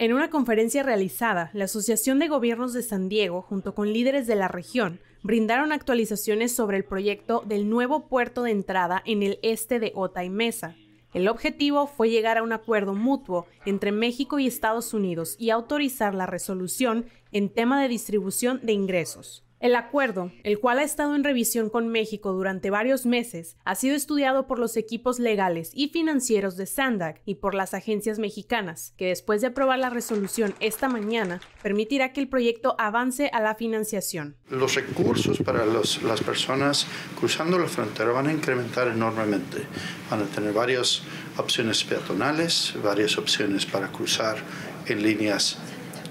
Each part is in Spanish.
En una conferencia realizada, la Asociación de Gobiernos de San Diego, junto con líderes de la región, brindaron actualizaciones sobre el proyecto del nuevo puerto de entrada en el este de Ota y Mesa. El objetivo fue llegar a un acuerdo mutuo entre México y Estados Unidos y autorizar la resolución en tema de distribución de ingresos. El acuerdo, el cual ha estado en revisión con México durante varios meses, ha sido estudiado por los equipos legales y financieros de Sandag y por las agencias mexicanas, que después de aprobar la resolución esta mañana, permitirá que el proyecto avance a la financiación. Los recursos para las personas cruzando la frontera van a incrementar enormemente. Van a tener varias opciones peatonales, varias opciones para cruzar en líneas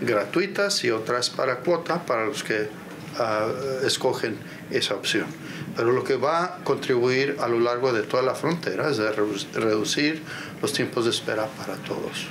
gratuitas y otras para cuota para los que escogen esa opción. Pero lo que va a contribuir a lo largo de toda la frontera es reducir los tiempos de espera para todos.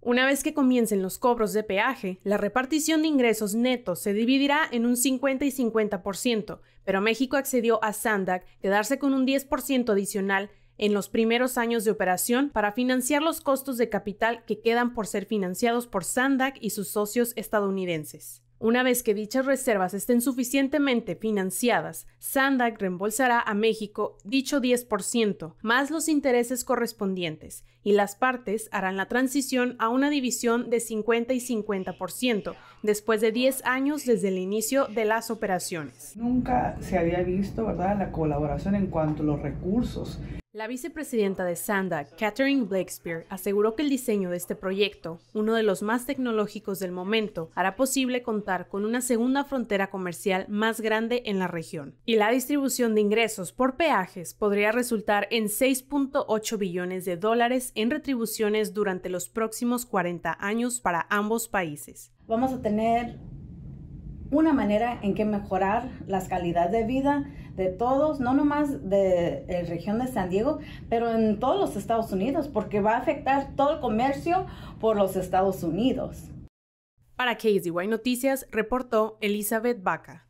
Una vez que comiencen los cobros de peaje, la repartición de ingresos netos se dividirá en un 50 y 50%, pero México accedió a Sandac quedarse con un 10% adicional en los primeros años de operación para financiar los costos de capital que quedan por ser financiados por Sandac y sus socios estadounidenses. Una vez que dichas reservas estén suficientemente financiadas, Sandag reembolsará a México dicho 10%, más los intereses correspondientes, y las partes harán la transición a una división de 50 y 50% después de 10 años desde el inicio de las operaciones. Nunca se había visto ¿verdad? la colaboración en cuanto a los recursos la vicepresidenta de Sanda, Catherine Blakespear, aseguró que el diseño de este proyecto, uno de los más tecnológicos del momento, hará posible contar con una segunda frontera comercial más grande en la región. Y la distribución de ingresos por peajes podría resultar en 6.8 billones de dólares en retribuciones durante los próximos 40 años para ambos países. Vamos a tener una manera en que mejorar las calidad de vida de todos, no nomás de la eh, región de San Diego, pero en todos los Estados Unidos, porque va a afectar todo el comercio por los Estados Unidos. Para KZY Noticias, reportó Elizabeth Baca.